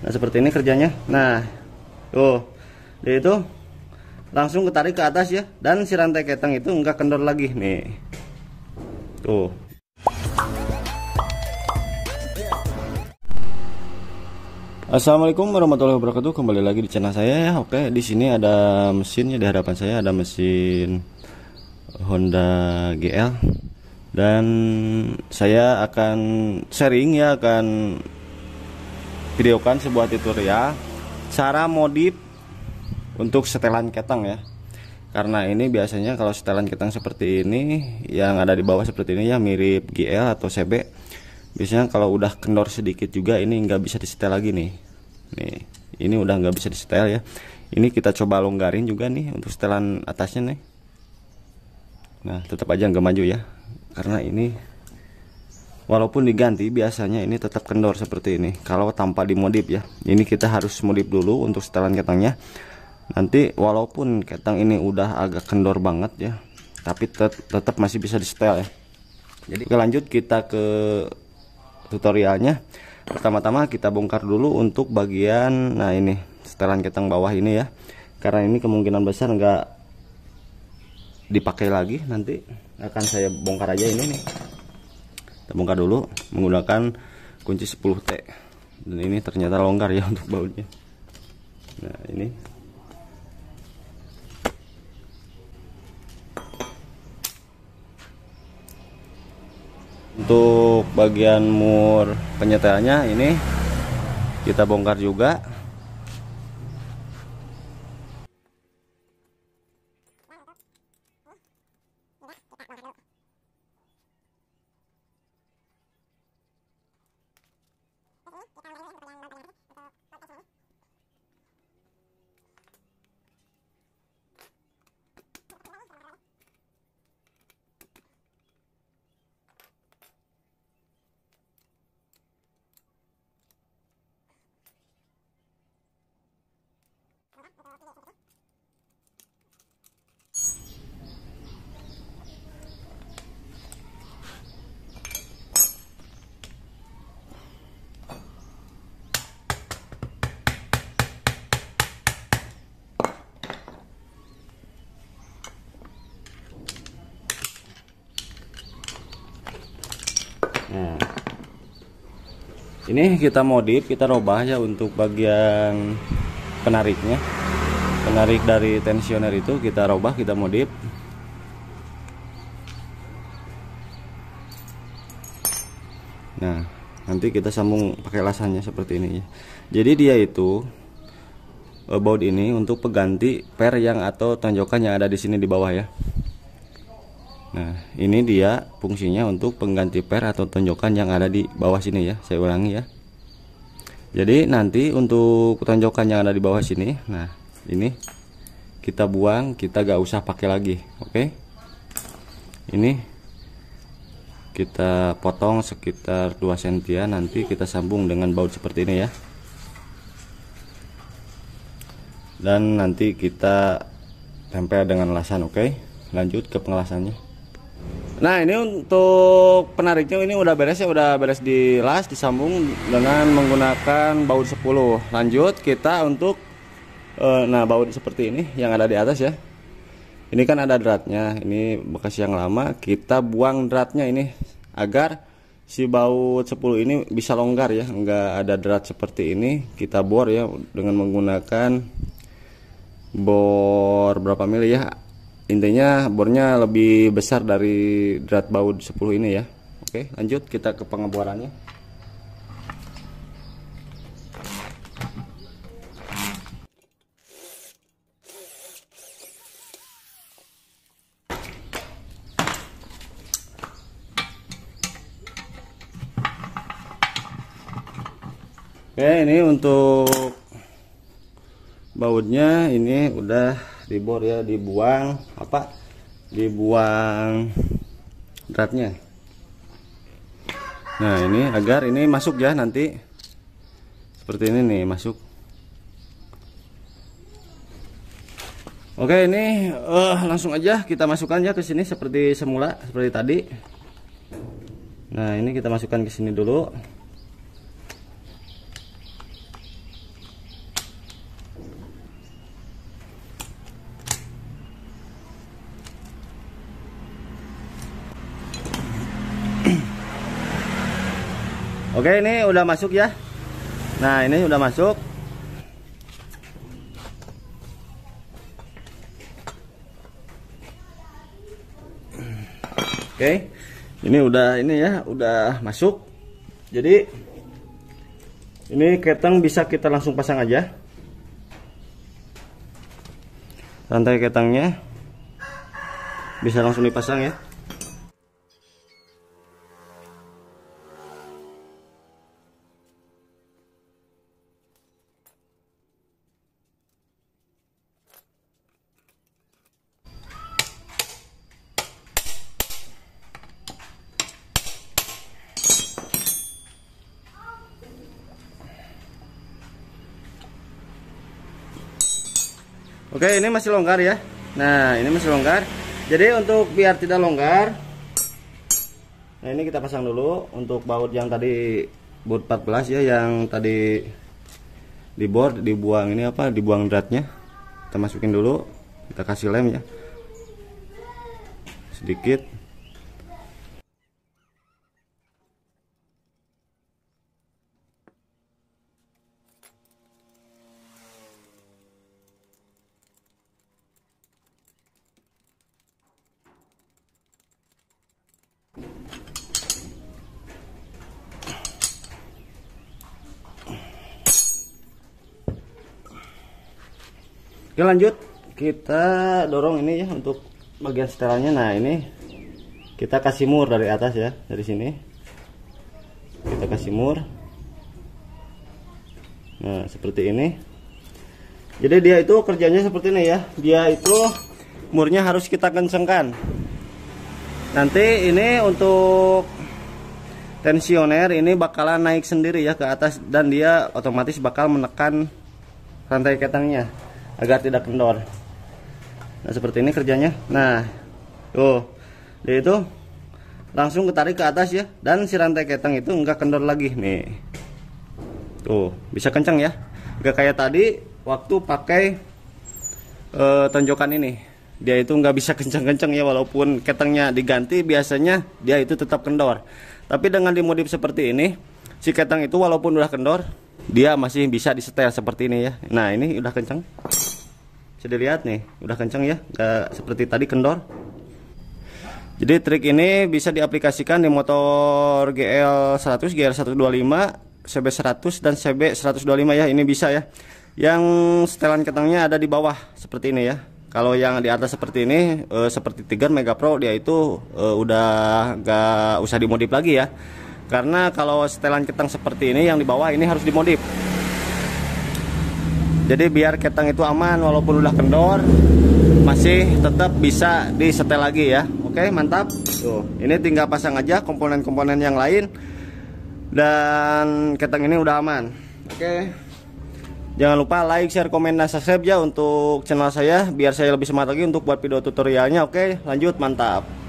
nah seperti ini kerjanya nah tuh dia itu langsung ketarik ke atas ya dan si rantai ketang itu nggak kendor lagi nih tuh Assalamualaikum warahmatullahi wabarakatuh kembali lagi di channel saya ya oke di sini ada mesinnya di hadapan saya ada mesin Honda GL dan saya akan sharing ya akan videokan sebuah tutorial cara modif untuk setelan ketang ya karena ini biasanya kalau setelan ketang seperti ini yang ada di bawah seperti ini ya mirip GL atau CB biasanya kalau udah kendor sedikit juga ini nggak bisa disetel lagi nih nih ini udah nggak bisa disetel ya ini kita coba longgarin juga nih untuk setelan atasnya nih nah tetap aja nggak maju ya karena ini walaupun diganti biasanya ini tetap kendor seperti ini kalau tanpa dimodif ya ini kita harus modif dulu untuk setelan ketangnya nanti walaupun ketang ini udah agak kendor banget ya tapi tet tetap masih bisa di setel ya jadi Oke, lanjut kita ke tutorialnya pertama-tama kita bongkar dulu untuk bagian nah ini setelan ketang bawah ini ya karena ini kemungkinan besar nggak dipakai lagi nanti akan saya bongkar aja ini nih kita bongkar dulu menggunakan kunci 10T dan ini ternyata longgar ya untuk bautnya nah ini untuk bagian mur penyetelnya ini kita bongkar juga ini kita modif kita robah ya untuk bagian penariknya penarik dari tensioner itu kita robah kita modif nah nanti kita sambung pakai lasannya seperti ini jadi dia itu eh, baut ini untuk pengganti per yang atau tonjokan yang ada di sini di bawah ya Nah, ini dia fungsinya untuk pengganti per atau tonjokan yang ada di bawah sini ya. Saya ulangi ya. Jadi nanti untuk tonjokan yang ada di bawah sini, nah ini kita buang, kita gak usah pakai lagi, oke? Okay? Ini kita potong sekitar 2 ya. nanti kita sambung dengan baut seperti ini ya. Dan nanti kita tempel dengan lasan, oke? Okay? Lanjut ke pengelasannya. Nah ini untuk penariknya ini udah beres ya udah beres di las disambung dengan menggunakan baut 10 Lanjut kita untuk uh, nah baut seperti ini yang ada di atas ya Ini kan ada dratnya ini bekas yang lama kita buang dratnya ini agar si baut 10 ini bisa longgar ya Enggak ada drat seperti ini kita bor ya dengan menggunakan bor berapa mili ya intinya bornya lebih besar dari drat baut 10 ini ya oke lanjut kita ke pengeborannya Oke, ini untuk bautnya ini udah tribor ya dibuang apa dibuang dratnya nah ini agar ini masuk ya nanti seperti ini nih masuk oke ini uh, langsung aja kita masukkan ya ke sini seperti semula seperti tadi nah ini kita masukkan ke sini dulu Oke ini udah masuk ya Nah ini udah masuk Oke ini udah ini ya udah masuk Jadi ini keteng bisa kita langsung pasang aja Rantai ketangnya bisa langsung dipasang ya Oke, ini masih longgar ya. Nah, ini masih longgar. Jadi untuk biar tidak longgar, nah ini kita pasang dulu untuk baut yang tadi baut 14 ya, yang tadi dibor, dibuang ini apa? Dibuang dratnya. Kita masukin dulu. Kita kasih lem ya. Sedikit. Oke lanjut kita dorong ini ya untuk bagian setelannya. Nah ini kita kasih mur dari atas ya dari sini. Kita kasih mur. Nah seperti ini. Jadi dia itu kerjanya seperti ini ya. Dia itu murnya harus kita kencengkan. Nanti ini untuk tensioner ini bakalan naik sendiri ya ke atas dan dia otomatis bakal menekan rantai ketangnya agar tidak kendor nah seperti ini kerjanya nah tuh dia itu langsung ketarik ke atas ya dan si rantai ketang itu enggak kendor lagi nih tuh bisa kencang ya enggak kayak tadi waktu pakai e, tonjokan ini dia itu enggak bisa kencang-kencang ya walaupun ketangnya diganti biasanya dia itu tetap kendor tapi dengan dimodif seperti ini si ketang itu walaupun udah kendor dia masih bisa disetel seperti ini ya nah ini udah kencang bisa dilihat nih udah kenceng ya nggak seperti tadi kendor jadi trik ini bisa diaplikasikan di motor GL100, GL125, CB100 dan CB125 ya ini bisa ya yang setelan ketangnya ada di bawah seperti ini ya kalau yang di atas seperti ini e, seperti Tiger Mega Pro dia itu e, udah gak usah dimodif lagi ya karena kalau setelan ketang seperti ini yang di bawah ini harus dimodif jadi biar ketang itu aman walaupun udah kendor masih tetap bisa disetel lagi ya oke mantap tuh ini tinggal pasang aja komponen-komponen yang lain dan ketang ini udah aman oke jangan lupa like share komen dan subscribe ya untuk channel saya biar saya lebih semangat lagi untuk buat video tutorialnya oke lanjut mantap